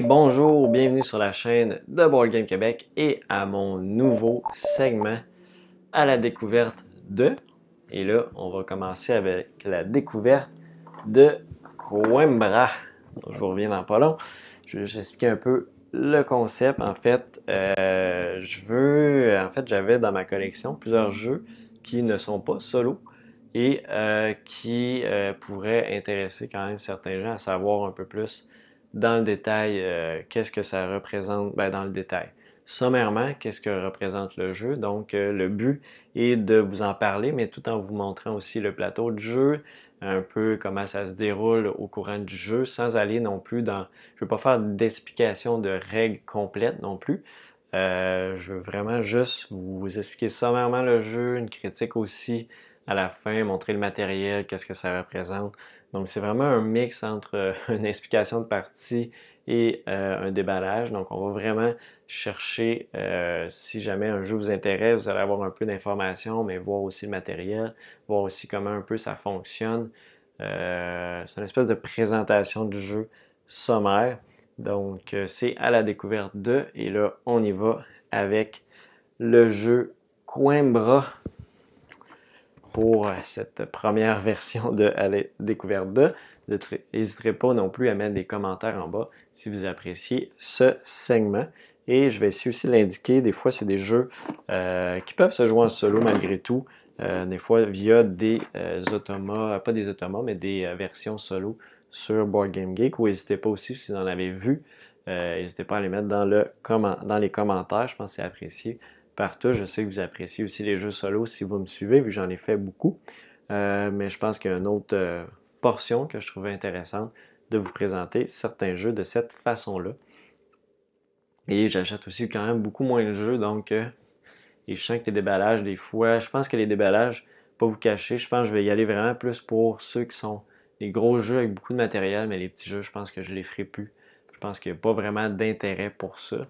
bonjour, bienvenue sur la chaîne de Board Game Québec et à mon nouveau segment à la découverte de. Et là, on va commencer avec la découverte de Coimbra. Je vous reviens dans pas long. Je vais juste expliquer un peu le concept. En fait, euh, je veux. En fait, j'avais dans ma collection plusieurs jeux qui ne sont pas solos et euh, qui euh, pourraient intéresser quand même certains gens à savoir un peu plus dans le détail euh, qu'est-ce que ça représente, ben, dans le détail. Sommairement, qu'est-ce que représente le jeu. Donc, euh, le but est de vous en parler, mais tout en vous montrant aussi le plateau de jeu, un peu comment ça se déroule au courant du jeu, sans aller non plus dans... Je ne veux pas faire d'explication de règles complètes non plus. Euh, je veux vraiment juste vous expliquer sommairement le jeu, une critique aussi à la fin, montrer le matériel, qu'est-ce que ça représente, donc, c'est vraiment un mix entre euh, une explication de partie et euh, un déballage. Donc, on va vraiment chercher, euh, si jamais un jeu vous intéresse, vous allez avoir un peu d'informations, mais voir aussi le matériel, voir aussi comment un peu ça fonctionne. c'est une espèce de présentation du jeu sommaire. Donc, c'est à la découverte de, et là, on y va avec le jeu Coimbra pour euh, cette première version de découverte 2. N'hésitez pas non plus à mettre des commentaires en bas si vous appréciez ce segment. Et je vais essayer aussi l'indiquer, des fois c'est des jeux euh, qui peuvent se jouer en solo malgré tout, euh, des fois via des automas, pas des automas, mais des versions solo sur Board Game Geek. Ou n'hésitez pas aussi si vous en avez vu, n'hésitez pas à les mettre dans, dans les commentaires, je pense que c'est apprécié partout. Je sais que vous appréciez aussi les jeux solo si vous me suivez, vu que j'en ai fait beaucoup. Euh, mais je pense qu'il y a une autre euh, portion que je trouvais intéressante de vous présenter certains jeux de cette façon-là. Et j'achète aussi quand même beaucoup moins de jeux, donc euh, et je sens que les déballages, des fois, je pense que les déballages, pas vous cacher, je pense que je vais y aller vraiment plus pour ceux qui sont les gros jeux avec beaucoup de matériel, mais les petits jeux, je pense que je les ferai plus. Je pense qu'il n'y a pas vraiment d'intérêt pour ça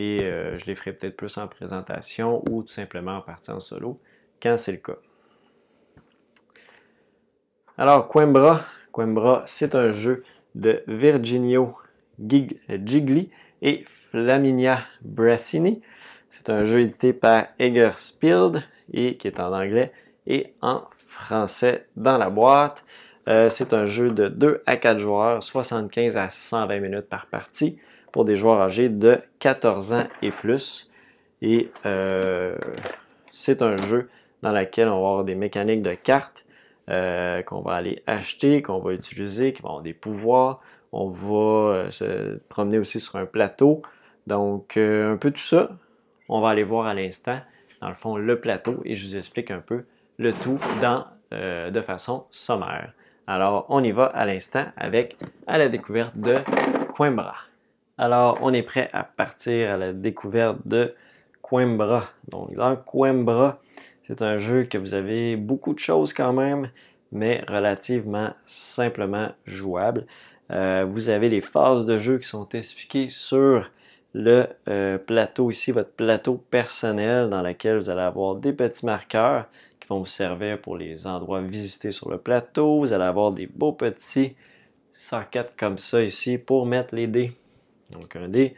et euh, je les ferai peut-être plus en présentation ou tout simplement en partie en solo quand c'est le cas. Alors, Coimbra, Coimbra c'est un jeu de Virginio Gigli et Flaminia Brassini. C'est un jeu édité par Eggerspield et qui est en anglais et en français dans la boîte. Euh, c'est un jeu de 2 à 4 joueurs, 75 à 120 minutes par partie pour des joueurs âgés de 14 ans et plus. Et euh, c'est un jeu dans lequel on va avoir des mécaniques de cartes euh, qu'on va aller acheter, qu'on va utiliser, qui vont avoir des pouvoirs. On va euh, se promener aussi sur un plateau. Donc, un peu tout ça, on va aller voir à l'instant, dans le fond, le plateau et je vous explique un peu le tout de façon sommaire. Alors, on y va à l'instant avec à la découverte de Coimbra. Alors, on est prêt à partir à la découverte de Coimbra. Donc, dans Coimbra, c'est un jeu que vous avez beaucoup de choses quand même, mais relativement simplement jouable. Euh, vous avez les phases de jeu qui sont expliquées sur le euh, plateau ici, votre plateau personnel dans lequel vous allez avoir des petits marqueurs qui vont vous servir pour les endroits visités sur le plateau. Vous allez avoir des beaux petits sockets comme ça ici pour mettre les dés donc un dé,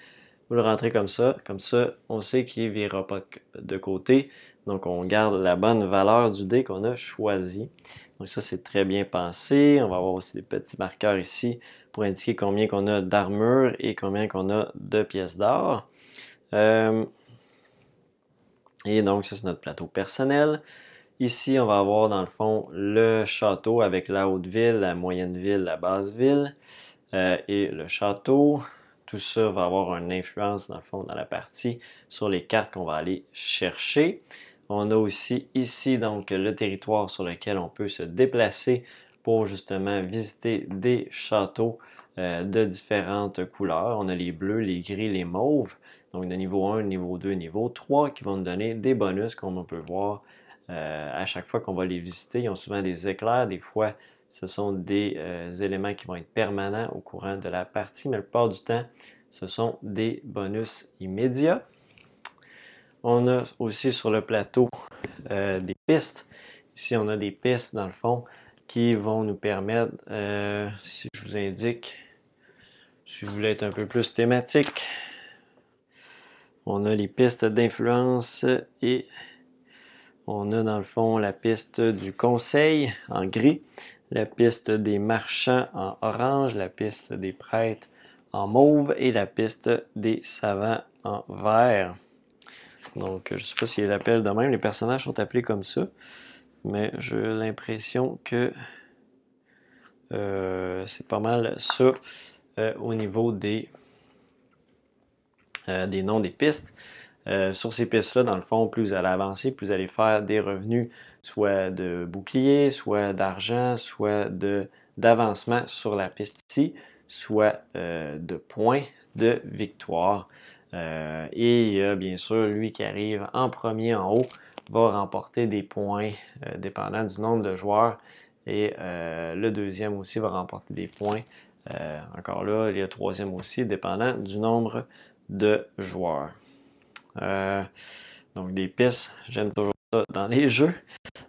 vous le rentrez comme ça, comme ça, on sait qu'il ne vira pas de côté. Donc on garde la bonne valeur du dé qu'on a choisi. Donc ça, c'est très bien pensé. On va avoir aussi des petits marqueurs ici pour indiquer combien qu'on a d'armure et combien qu'on a de pièces d'or. Euh, et donc, ça, c'est notre plateau personnel. Ici, on va avoir dans le fond le château avec la haute ville, la moyenne ville, la basse ville euh, et le château tout ça va avoir une influence, dans le fond, dans la partie sur les cartes qu'on va aller chercher. On a aussi ici, donc, le territoire sur lequel on peut se déplacer pour justement visiter des châteaux euh, de différentes couleurs. On a les bleus, les gris, les mauves. Donc, de niveau 1, niveau 2, niveau 3, qui vont nous donner des bonus, comme on peut voir euh, à chaque fois qu'on va les visiter. Ils ont souvent des éclairs, des fois ce sont des euh, éléments qui vont être permanents au courant de la partie, mais la plupart du temps, ce sont des bonus immédiats. On a aussi sur le plateau euh, des pistes. Ici, on a des pistes, dans le fond, qui vont nous permettre, euh, si je vous indique, si je voulais être un peu plus thématique, on a les pistes d'influence et on a dans le fond la piste du conseil en gris la piste des marchands en orange, la piste des prêtres en mauve et la piste des savants en vert. Donc, je ne sais pas s'ils l'appel de même, les personnages sont appelés comme ça, mais j'ai l'impression que euh, c'est pas mal ça euh, au niveau des, euh, des noms des pistes. sur ces pistes-là, dans le fond, plus vous allez avancer, plus vous allez faire des revenus soit de bouclier, soit d'argent, soit d'avancement sur la piste ici, soit euh, de points de victoire. Euh, et bien sûr, lui qui arrive en premier en haut va remporter des points euh, dépendant du nombre de joueurs. Et le deuxième aussi va remporter des points. encore là, a le troisième aussi, dépendant du nombre de joueurs. donc des pistes, j'aime toujours dans les jeux.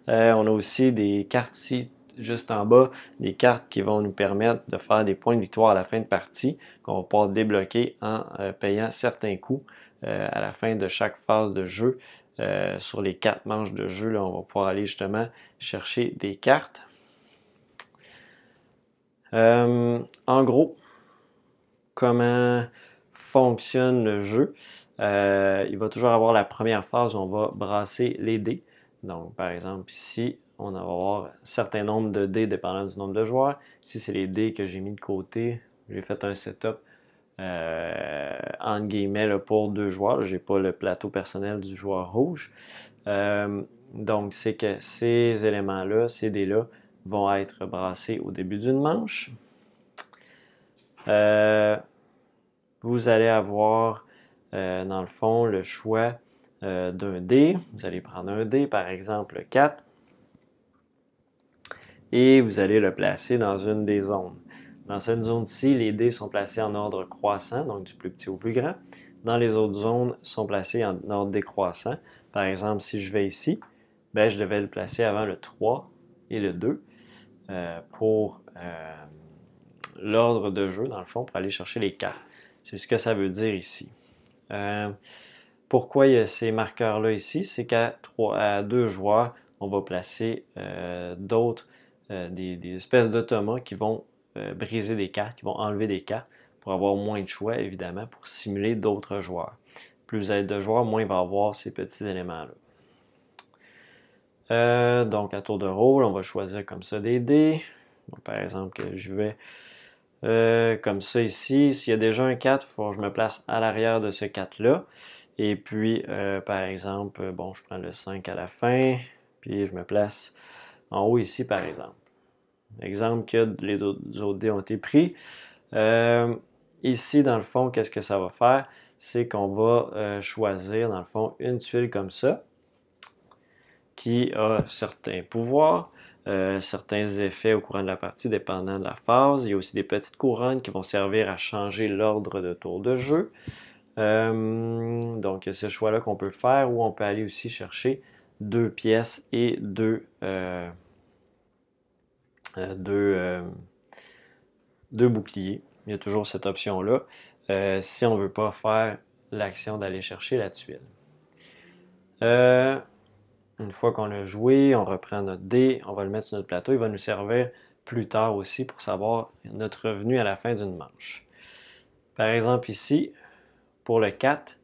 Euh, on a aussi des cartes ici, juste en bas, des cartes qui vont nous permettre de faire des points de victoire à la fin de partie, qu'on va pouvoir débloquer en euh, payant certains coûts euh, à la fin de chaque phase de jeu. sur les quatre manches de jeu, on va pouvoir aller justement chercher des cartes. en gros, comment fonctionne le jeu. Euh, il va toujours avoir la première phase où on va brasser les dés. Donc, par exemple, ici, on va avoir un certain nombre de dés dépendant du nombre de joueurs. Ici, c'est les dés que j'ai mis de côté. J'ai fait un setup euh, entre guillemets pour deux joueurs. Je n'ai pas le plateau personnel du joueur rouge. Euh, donc, c'est que ces éléments-là, ces dés-là, vont être brassés au début d'une manche. vous allez avoir euh, dans le fond, le choix euh, d'un dé. Vous allez prendre un dé, par exemple 4, et vous allez le placer dans une des zones. Dans cette zone-ci, les dés sont placés en ordre croissant, donc du plus petit au plus grand. Dans les autres zones, sont placés en ordre décroissant. Par exemple, si je vais ici, ben, je devais le placer avant le 3 et le 2 euh, pour l'ordre de jeu, dans le fond, pour aller chercher les 4. C'est ce que ça veut dire ici. Euh, pourquoi il y a ces marqueurs-là ici? C'est qu'à à deux joueurs, on va placer euh, d'autres, euh, des, espèces d'automas qui vont briser des cartes, qui vont enlever des cartes pour avoir moins de choix, évidemment, pour simuler d'autres joueurs. Plus y a de joueurs, moins il va avoir ces petits éléments-là. donc, à tour de rôle, on va choisir comme ça des dés. par exemple, je vais euh, comme ça ici, s'il y a déjà un 4, il faut que je me place à l'arrière de ce 4-là. Et puis, euh, par exemple, euh, bon, je prends le 5 à la fin, puis je me place en haut ici, par exemple. Exemple que les autres dés ont été pris. ici, dans le fond, qu'est-ce que ça va faire? C'est qu'on va choisir, dans le fond, une tuile comme ça, qui a certains pouvoirs. Euh, certains effets au courant de la partie, dépendant de la phase. Il y a aussi des petites couronnes qui vont servir à changer l'ordre de tour de jeu. Euh, donc, il ce choix-là qu'on peut faire, ou on peut aller aussi chercher deux pièces et deux, euh, deux, deux, boucliers. Il y a toujours cette option-là si on ne veut pas faire l'action d'aller chercher la tuile. Une fois qu'on a joué, on reprend notre dé, on va le mettre sur notre plateau. Il va nous servir plus tard aussi pour savoir notre revenu à la fin d'une manche. Par exemple, ici, pour le 4,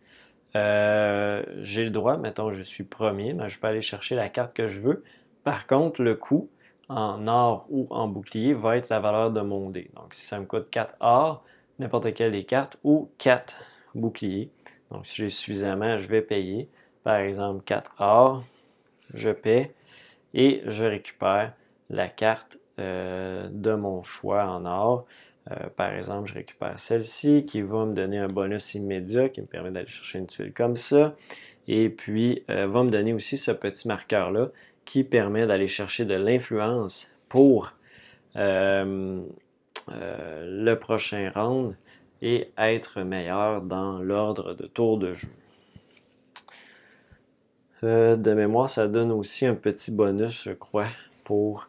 euh, j'ai le droit, mettons, je suis premier, mais je peux aller chercher la carte que je veux. Par contre, le coût en or ou en bouclier va être la valeur de mon dé. Donc, si ça me coûte 4 or, n'importe quelle des cartes, ou 4 boucliers. Donc, si j'ai suffisamment, je vais payer, par exemple, 4 or, je paie et je récupère la carte euh, de mon choix en or. Euh, par exemple, je récupère celle-ci qui va me donner un bonus immédiat qui me permet d'aller chercher une tuile comme ça. Et puis, euh, va me donner aussi ce petit marqueur-là qui permet d'aller chercher de l'influence pour le prochain round et être meilleur dans l'ordre de tour de jeu. Euh, de mémoire, ça donne aussi un petit bonus, je crois, pour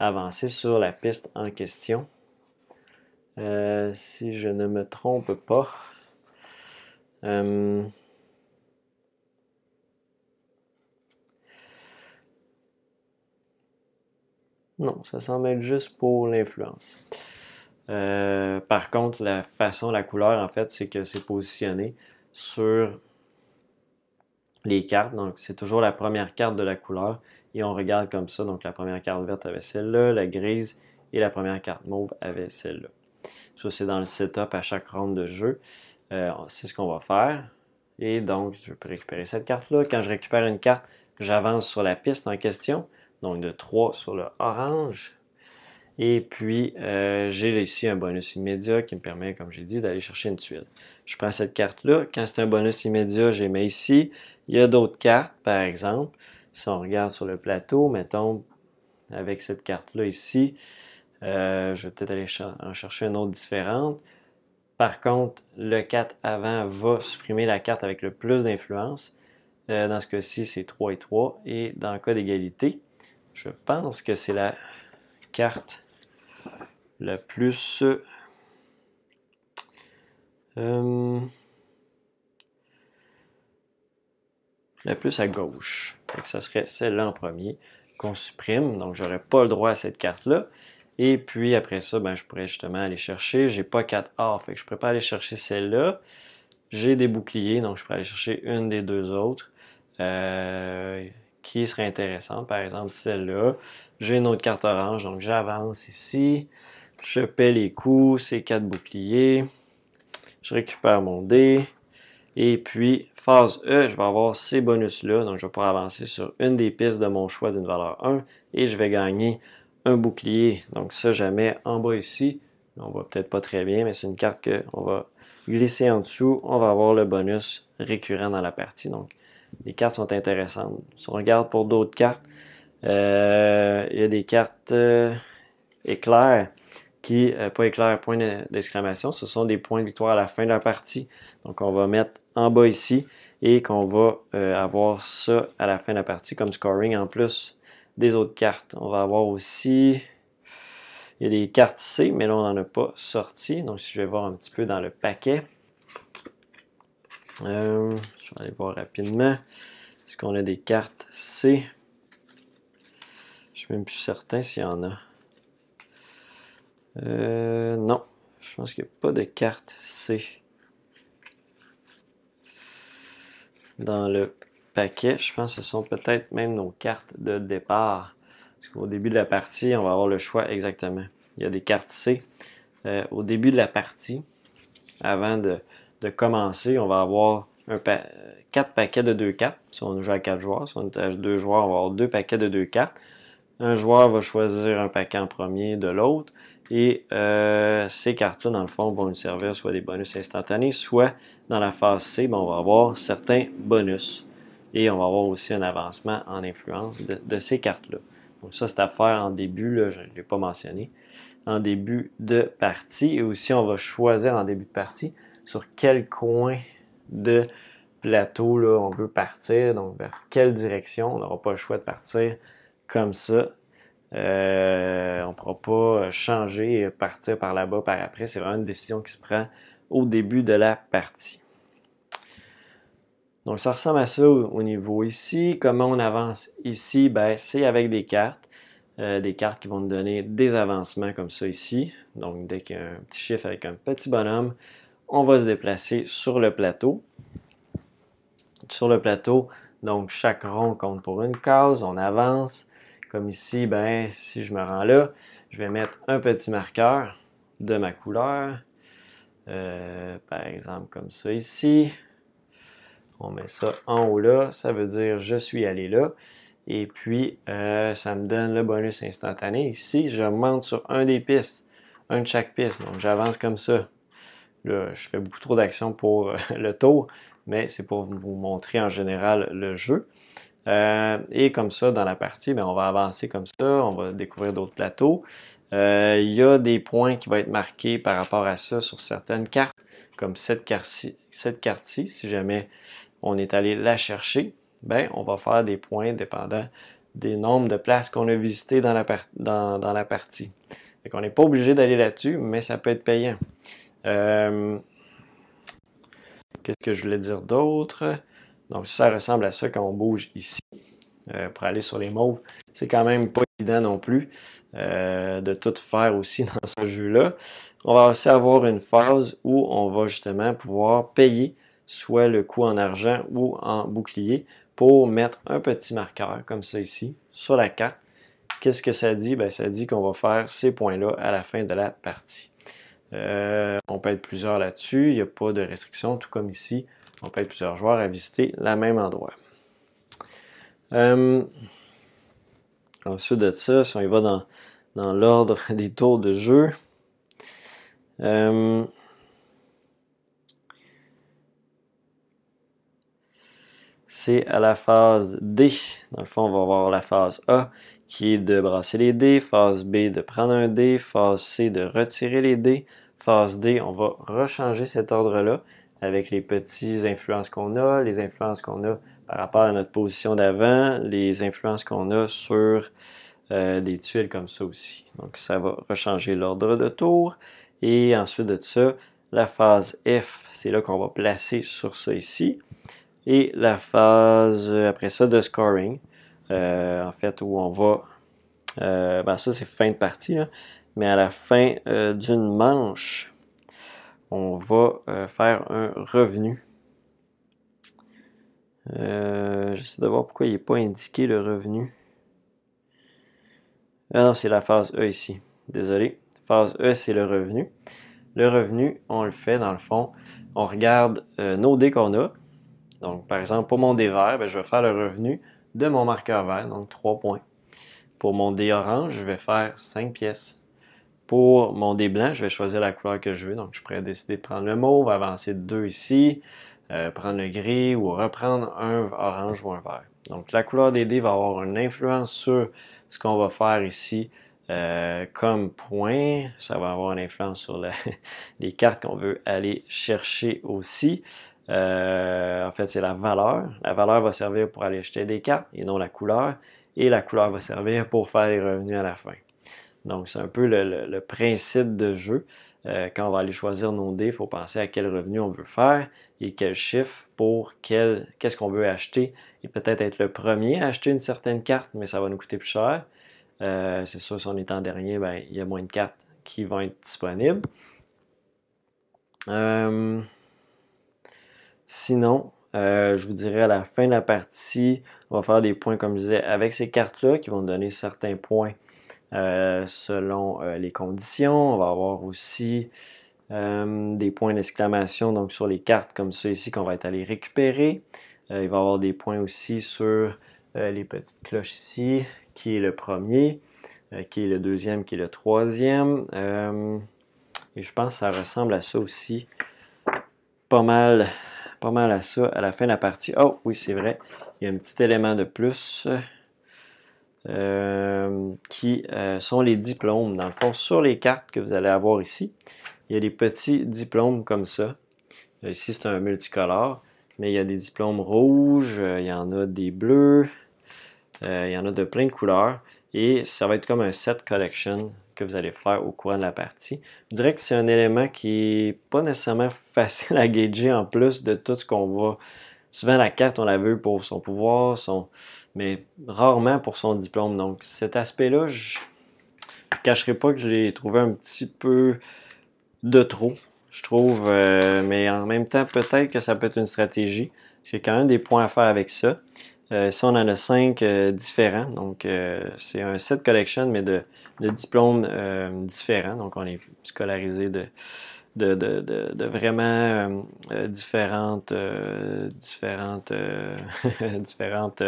avancer sur la piste en question. Euh, si je ne me trompe pas. Euh, non, ça semble être juste pour l'influence. par contre, la façon, la couleur, en fait, c'est que c'est positionné sur les cartes. Donc, c'est toujours la première carte de la couleur. Et on regarde comme ça. Donc, la première carte verte avait celle-là, la grise et la première carte mauve avait celle-là. Ça, c'est dans le setup à chaque ronde de jeu. Euh, c'est ce qu'on va faire. Et donc, je peux récupérer cette carte-là. Quand je récupère une carte, j'avance sur la piste en question. Donc, de 3 sur le orange. Et puis, euh, j'ai ici un bonus immédiat qui me permet, comme j'ai dit, d'aller chercher une tuile. Je prends cette carte-là. Quand c'est un bonus immédiat, j'ai mets ici. Il y a d'autres cartes, par exemple, si on regarde sur le plateau, mettons, avec cette carte-là ici, euh, je vais peut-être aller en chercher une autre différente. Par contre, le 4 avant va supprimer la carte avec le plus d'influence. Euh, dans ce cas-ci, c'est 3 et 3. Et dans le cas d'égalité, je pense que c'est la carte la plus... Euh, la plus à gauche. Donc, ça serait celle-là en premier qu'on supprime. Donc, j'aurais pas le droit à cette carte-là. Et puis après ça, ben, je pourrais justement aller chercher. J'ai pas quatre or, fait que je pourrais pas aller chercher celle-là. J'ai des boucliers, donc je pourrais aller chercher une des deux autres. Euh, qui serait intéressante, par exemple celle-là. J'ai une autre carte orange, donc j'avance ici. Je paie les coups, c'est quatre boucliers. Je récupère mon dé. Et puis, phase E, je vais avoir ces bonus-là. Donc, je vais pouvoir avancer sur une des pistes de mon choix d'une valeur 1 et je vais gagner un bouclier. Donc, ça, jamais en bas ici. On voit peut-être pas très bien, mais c'est une carte qu'on va glisser en dessous. On va avoir le bonus récurrent dans la partie. Donc, les cartes sont intéressantes. Si on regarde pour d'autres cartes, euh, il y a des cartes euh, éclairs qui, euh, pas éclair, point d'exclamation, ce sont des points de victoire à la fin de la partie. Donc on va mettre en bas ici et qu'on va euh, avoir ça à la fin de la partie comme scoring en plus des autres cartes. On va avoir aussi, il y a des cartes C, mais là on n'en a pas sorti. Donc si je vais voir un petit peu dans le paquet, euh, je vais aller voir rapidement. Est-ce qu'on a des cartes C? Je ne suis même plus certain s'il y en a. Euh, non, je pense qu'il n'y a pas de carte C dans le paquet. Je pense que ce sont peut-être même nos cartes de départ. Parce qu'au début de la partie, on va avoir le choix exactement. Il y a des cartes C. Euh, au début de la partie, avant de, commencer, on va avoir 4 paquets de 2 cartes. Si on joue à 4 joueurs, si on est à 2 joueurs, on va avoir deux paquets de 2 cartes. Un joueur va choisir un paquet en premier de l'autre. Et euh, ces cartes-là, dans le fond, vont nous servir soit des bonus instantanés, soit dans la phase C, ben, on va avoir certains bonus. Et on va avoir aussi un avancement en influence de, ces cartes-là. Donc ça, c'est à faire en début, je ne l'ai pas mentionné, en début de partie. Et aussi, on va choisir en début de partie sur quel coin de plateau là, on veut partir, donc vers quelle direction. On n'aura pas le choix de partir comme ça euh, on ne pourra pas euh, changer et partir par là-bas par après. C'est vraiment une décision qui se prend au début de la partie. Donc, ça ressemble à ça au niveau ici. Comment on avance ici? Ben, c'est avec des cartes. Euh, des cartes qui vont nous donner des avancements comme ça ici. Donc, dès qu'il y a un petit chiffre avec un petit bonhomme, on va se déplacer sur le plateau. Sur le plateau, donc chaque rond compte pour une case, on avance. Comme ici, ben, si je me rends là, je vais mettre un petit marqueur de ma couleur. Euh, par exemple, comme ça ici. On met ça en haut là. Ça veut dire je suis allé là. Et puis, euh, ça me donne le bonus instantané. Ici, je monte sur un des pistes, un de chaque piste. Donc, j'avance comme ça. Là, je fais beaucoup trop d'actions pour euh, le tour, mais c'est pour vous montrer en général le jeu. Euh, et comme ça, dans la partie, ben, on va avancer comme ça, on va découvrir d'autres plateaux. Euh, il y a des points qui vont être marqués par rapport à ça sur certaines cartes, comme cette carte-ci. si jamais on est allé la chercher, ben, on va faire des points dépendant des nombres de places qu'on a visitées dans la, partie. on n'est pas obligé d'aller là-dessus, mais ça peut être payant. Euh, qu'est-ce que je voulais dire d'autre? Donc, ça ressemble à ça quand on bouge ici euh, pour aller sur les mauves. C'est quand même pas évident non plus euh, de tout faire aussi dans ce jeu-là. On va aussi avoir une phase où on va justement pouvoir payer soit le coût en argent ou en bouclier pour mettre un petit marqueur comme ça ici sur la carte. Qu'est-ce que ça dit? Ben, ça dit qu'on va faire ces points-là à la fin de la partie. Euh, on peut être plusieurs là-dessus, il n'y a pas de restriction, tout comme ici, on peut être plusieurs joueurs à visiter le même endroit. Euh, ensuite de ça, si on y va dans, l'ordre des tours de jeu, euh, c'est à la phase D. Dans le fond, on va avoir la phase A qui est de brasser les dés, phase B de prendre un dé, phase C de retirer les dés, phase D, on va rechanger cet ordre-là avec les petites influences qu'on a, les influences qu'on a par rapport à notre position d'avant, les influences qu'on a sur euh, des tuiles comme ça aussi. Donc ça va rechanger l'ordre de tour. Et ensuite de ça, la phase F, c'est là qu'on va placer sur ça ici. Et la phase après ça de scoring, euh, en fait, où on va... Euh, ben ça, c'est fin de partie, mais à la fin d'une manche, on va euh, faire un revenu. Euh, J'essaie de voir pourquoi il n'est pas indiqué le revenu. Ah non, c'est la phase E ici. Désolé. Phase E, c'est le revenu. Le revenu, on le fait dans le fond. On regarde euh, nos dés qu'on a. Donc, par exemple, pour mon dé vert, ben, je vais faire le revenu de mon marqueur vert, donc 3 points. Pour mon dé orange, je vais faire 5 pièces. Pour mon dé blanc, je vais choisir la couleur que je veux. Donc, je pourrais décider de prendre le mauve, avancer deux ici, euh, prendre le gris ou reprendre un orange ou un vert. Donc, la couleur des dés va avoir une influence sur ce qu'on va faire ici euh, comme point. Ça va avoir une influence sur les cartes qu'on veut aller chercher aussi. Euh, en fait, c'est la valeur. La valeur va servir pour aller acheter des cartes et non la couleur. Et la couleur va servir pour faire les revenus à la fin. Donc, c'est un peu le, principe de jeu. Euh, quand on va aller choisir nos dés, il faut penser à quel revenu on veut faire et quel chiffre pour quel, qu'est-ce qu'on veut acheter. Et peut-être être le premier à acheter une certaine carte, mais ça va nous coûter plus cher. Euh, c'est sûr, si on est en dernier, ben, il y a moins de cartes qui vont être disponibles. Euh, sinon, je vous dirais à la fin de la partie, on va faire des points, comme je disais, avec ces cartes-là qui vont donner certains points euh, selon euh, les conditions. On va avoir aussi euh, des points d'exclamation donc sur les cartes comme ça ici qu'on va être allé récupérer. il va avoir des points aussi sur les petites cloches ici, qui est le premier, qui est le deuxième, qui est le troisième. et je pense ça ressemble à ça aussi. Pas mal, pas mal à ça à la fin de la partie. Oh oui, c'est vrai, il y a un petit élément de plus. Euh, qui euh, sont les diplômes. Dans le fond, sur les cartes que vous allez avoir ici, il y a des petits diplômes comme ça. Euh, ici, c'est un multicolore, mais il y a des diplômes rouges, il y en a des bleus, il y en a de plein de couleurs. Et ça va être comme un set collection que vous allez faire au courant de la partie. Je dirais que c'est un élément qui n'est pas nécessairement facile à gager en plus de tout ce qu'on voit. Souvent, la carte, on la veut pour son pouvoir, son, mais rarement pour son diplôme. Donc, cet aspect-là, je ne cacherai pas que je l'ai trouvé un petit peu de trop, je trouve. Euh, mais en même temps, peut-être que ça peut être une stratégie. C'est quand même des points à faire avec ça. Euh, on en a cinq euh, différents. Donc, euh, c'est un set collection, mais de, diplômes différents. Donc, on est scolarisé de, vraiment différentes, différentes, différentes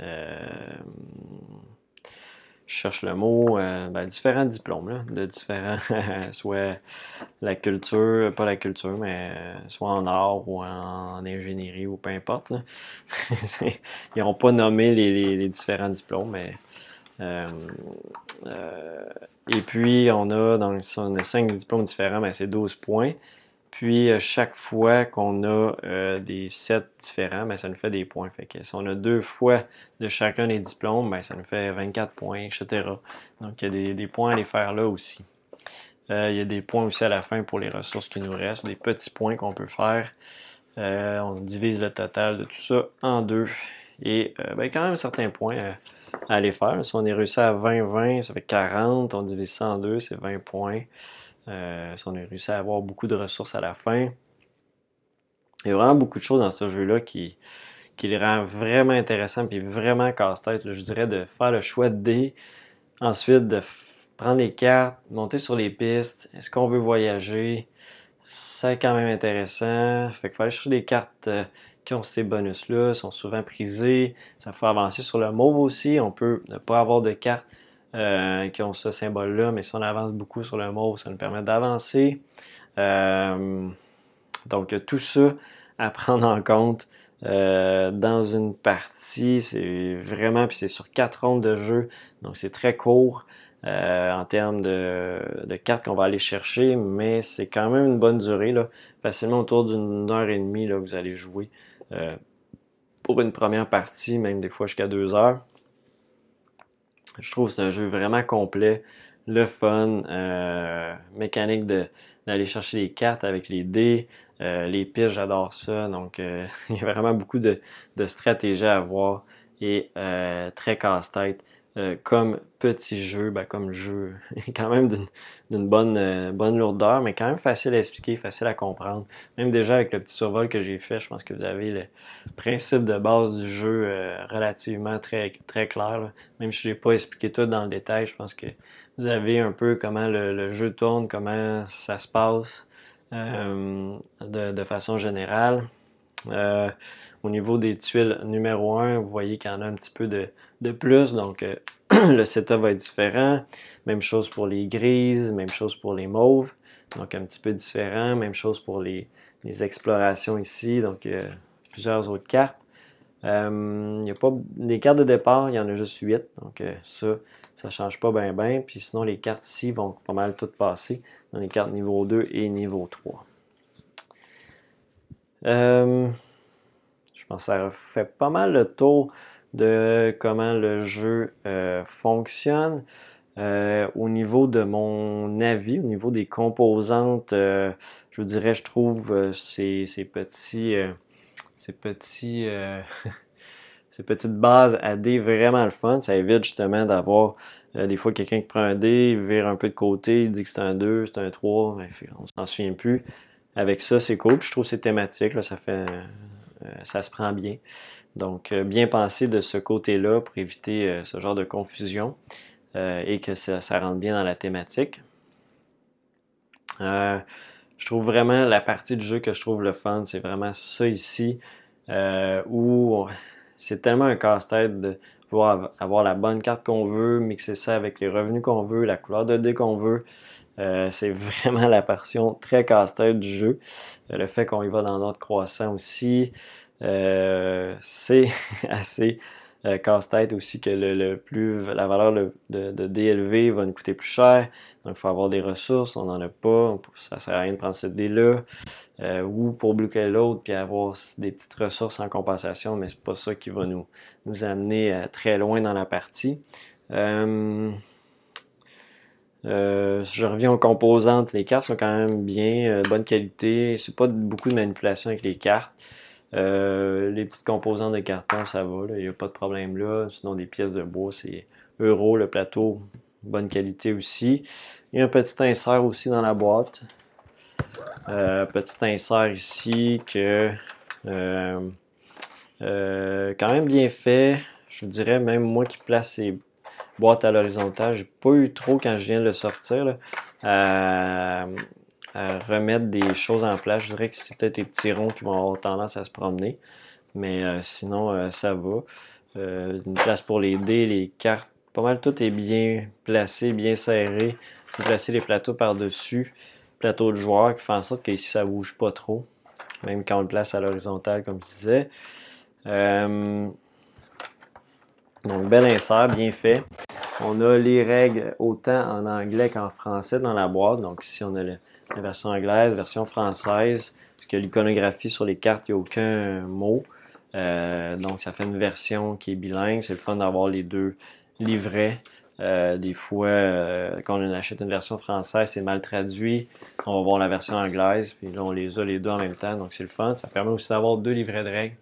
je euh, cherche le mot, euh, ben, différents diplômes, de différents, soit la culture, pas la culture, mais euh, soit en art ou en ingénierie ou peu importe. Ils n'ont pas nommé les, différents diplômes, et puis, on a, donc, cinq diplômes différents, mais ben, c'est 12 points. Puis, euh, chaque fois qu'on a euh, des sets différents, ben, ça nous fait des points. Fait si on a deux fois de chacun des diplômes, ben, ça nous fait 24 points, etc. Donc, il y a des, points à les faire là aussi. Euh, il y a des points aussi à la fin pour les ressources qui nous restent, des petits points qu'on peut faire. on divise le total de tout ça en deux. Et y a ben, quand même certains points à les faire. Si on est réussi à 20-20, ça fait 40. On divise ça en deux, c'est 20 points. Euh, si on a réussi à avoir beaucoup de ressources à la fin. Il y a vraiment beaucoup de choses dans ce jeu-là qui, les le rend vraiment intéressant puis vraiment casse-tête. Je dirais de faire le choix de dés, ensuite de prendre les cartes, monter sur les pistes. Est-ce qu'on veut voyager? C'est quand même intéressant. Fait qu'il aller chercher des cartes euh, qui ont ces bonus-là, sont souvent prisées. Ça fait avancer sur le mauve aussi. On peut ne pas avoir de cartes euh, qui ont ce symbole-là, mais si on avance beaucoup sur le mot ça nous permet d'avancer. Euh, donc tout ça à prendre en compte euh, dans une partie, c'est vraiment, puis c'est sur quatre rondes de jeu, donc c'est très court. en termes de, de cartes qu'on va aller chercher, mais c'est quand même une bonne durée. Là. Facilement autour d'une heure et demie, là, vous allez jouer pour une première partie, même des fois jusqu'à deux heures. Je trouve c'est un jeu vraiment complet, le fun, euh, mécanique d'aller chercher les cartes avec les dés, euh, les pièges, j'adore ça. Donc, euh, il y a vraiment beaucoup de, de stratégies à avoir et euh, très casse-tête. Euh, comme petit jeu, ben, comme jeu, quand même d'une euh, bonne, lourdeur, mais quand même facile à expliquer, facile à comprendre. Même déjà avec le petit survol que j'ai fait, je pense que vous avez le principe de base du jeu euh, relativement très, très clair. Même si je n'ai pas expliqué tout dans le détail, je pense que vous avez un peu comment le, jeu tourne, comment ça se passe de façon générale. Euh, au niveau des tuiles numéro 1, vous voyez qu'il y en a un petit peu de, plus, donc euh, le setup va être différent. Même chose pour les grises, même chose pour les mauves, donc un petit peu différent. Même chose pour les, explorations ici, donc euh, plusieurs autres cartes. Il y a pas les cartes de départ, il y en a juste 8, donc ça, ça ne change pas bien bien. Puis sinon, les cartes ici vont pas mal toutes passer dans les cartes niveau 2 et niveau 3. Euh, je pense que ça fait pas mal le tour de comment le jeu euh, fonctionne. Euh, au niveau de mon avis, au niveau des composantes, je vous dirais, je trouve ces, petits, ces petits, ces petites bases à dés vraiment le fun. Ça évite justement d'avoir des fois, quelqu'un qui prend un dé, il vire un peu de côté, il dit que c'est un 2, c'est un 3, on s'en souvient plus avec ça, c'est cool. je trouve que c'est thématique, euh, ça se prend bien. Donc, euh, bien penser de ce côté-là pour éviter euh, ce genre de confusion et que ça, rentre bien dans la thématique. je trouve vraiment la partie du jeu que je trouve le fun, c'est vraiment ça ici, où c'est tellement un casse-tête de, pouvoir avoir la bonne carte qu'on veut, mixer ça avec les revenus qu'on veut, la couleur de dés qu'on veut. Euh, c'est vraiment la portion très casse-tête du jeu. Euh, le fait qu'on y va dans notre croissant aussi, euh, c'est assez casse-tête aussi que le, plus la valeur de, de, de, va nous coûter plus cher. Donc il faut avoir des ressources, on n'en a pas, ça sert à rien de prendre ce dé-là. ou pour bloquer l'autre, puis avoir des petites ressources en compensation, mais c'est pas ça qui va nous, nous amener très loin dans la partie. Euh, je reviens aux composantes. Les cartes sont quand même bien, euh, bonne qualité. C'est pas beaucoup de manipulation avec les cartes. Euh, les petites composantes de carton, ça va. Il n'y a pas de problème là. Sinon, des pièces de bois, c'est euros Le plateau, bonne qualité aussi. Il y a un petit insert aussi dans la boîte. petit insert ici que... quand même bien fait. Je dirais, même moi qui place boîte à l'horizontale. J'ai pas eu trop quand je viens de le sortir. à, remettre des choses en place. Je dirais que c'est peut-être des petits ronds qui vont avoir tendance à se promener. Mais euh, sinon, euh, ça va. Euh, une place pour les dés, les cartes. Pas mal tout est bien placé, bien serré. Faut placer les plateaux par-dessus. Plateau de joueur qui fait en sorte que ici ça bouge pas trop. Même quand on le place à l'horizontale, comme je disais. donc, bel insert, bien fait. On a les règles autant en anglais qu'en français dans la boîte. Donc ici, on a la version anglaise, version française, parce que l'iconographie sur les cartes, il n'y a aucun mot. Euh, donc ça fait une version qui est bilingue. C'est le fun d'avoir les deux livrets. Euh, des fois, euh, quand on achète une version française, c'est mal traduit. On va voir la version anglaise, puis là, on les a les deux en même temps. Donc, c'est le fun. Ça permet aussi d'avoir deux livrets de règles.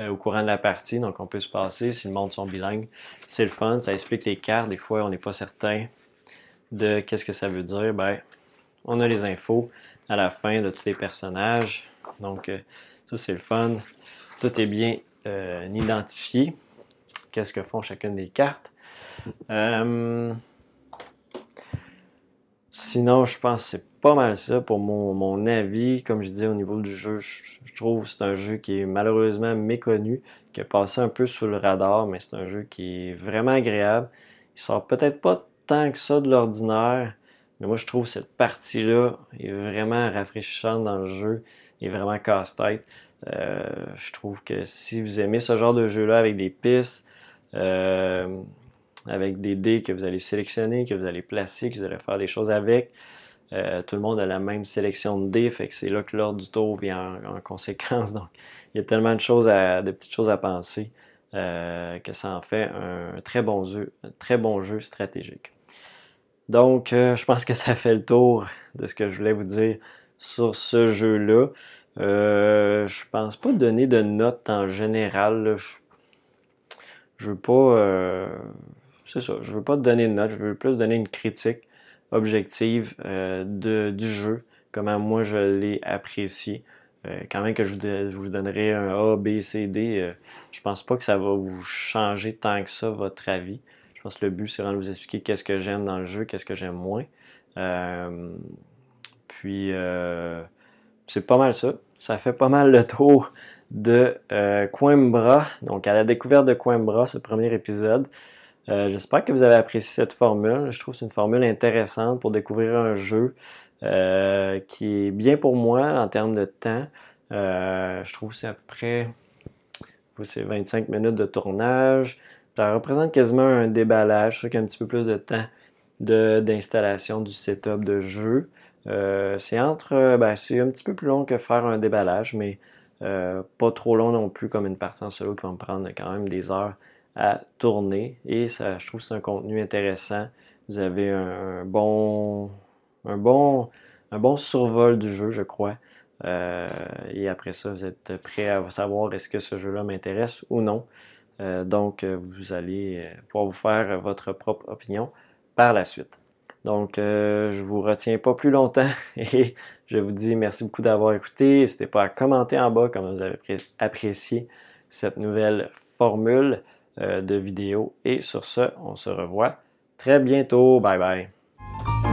Euh, au courant de la partie. Donc, on peut se passer si le monde sont bilingues. C'est le fun, ça explique les cartes. Des fois, on n'est pas certain de qu'est-ce que ça veut dire. Ben, on a les infos à la fin de tous les personnages. Donc, euh, ça, c'est le fun. Tout est bien euh, identifié. Qu'est-ce que font chacune des cartes. sinon, je pense que c'est pas mal ça pour mon, avis. Comme je disais au niveau du jeu, je, trouve que c'est un jeu qui est malheureusement méconnu, qui est passé un peu sous le radar, mais c'est un jeu qui est vraiment agréable. Il sort peut-être pas tant que ça de l'ordinaire, mais moi je trouve cette partie-là est vraiment rafraîchissante dans le jeu, est vraiment casse-tête. Euh, je trouve que si vous aimez ce genre de jeu-là avec des pistes, euh, avec des dés que vous allez sélectionner, que vous allez placer, que vous allez faire des choses avec, euh, tout le monde a la même sélection de dés, fait que c'est là que l'ordre du tour vient en, conséquence. Donc, il y a tellement de choses, à, de petites choses à penser euh, que ça en fait un très bon jeu, un très bon jeu stratégique. Donc, euh, je pense que ça fait le tour de ce que je voulais vous dire sur ce jeu-là. je pense pas donner de notes en général. Je, je veux pas, c'est ça. Je veux pas donner de notes. Je veux plus donner une critique objective euh, de, du jeu, comment moi je l'ai apprécié. Euh, quand même que je vous, donnerai un A, B, C, D, euh, je pense pas que ça va vous changer tant que ça votre avis. Je pense que le but, c'est de vous expliquer qu'est-ce que j'aime dans le jeu, qu'est-ce que j'aime moins. puis, c'est pas mal ça. Ça fait pas mal le tour de Coimbra, donc à la découverte de Coimbra, ce premier épisode. Euh, j'espère que vous avez apprécié cette formule. Je trouve que c'est une formule intéressante pour découvrir un jeu euh, qui est bien pour moi en termes de temps. Euh, je trouve que c'est à peu près 25 minutes de tournage. Ça représente quasiment un déballage, c'est un petit peu plus de temps d'installation du setup de jeu. c'est entre, ben, c'est un petit peu plus long que faire un déballage, mais pas trop long non plus comme une partie en solo qui va me prendre quand même des heures à tourner. Et ça, je trouve que c'est un contenu intéressant. Vous avez un, bon, un, bon, un bon survol du jeu, je crois. Euh, et après ça, vous êtes prêt à savoir est-ce que ce jeu-là m'intéresse ou non. Euh, donc, vous allez euh, pouvoir vous faire votre propre opinion par la suite. Donc, je vous retiens pas plus longtemps et je vous dis merci beaucoup d'avoir écouté. N'hésitez pas à commenter en bas comme vous avez apprécié cette nouvelle formule. Euh, de vidéos. Et sur ce, on se revoit très bientôt. Bye bye.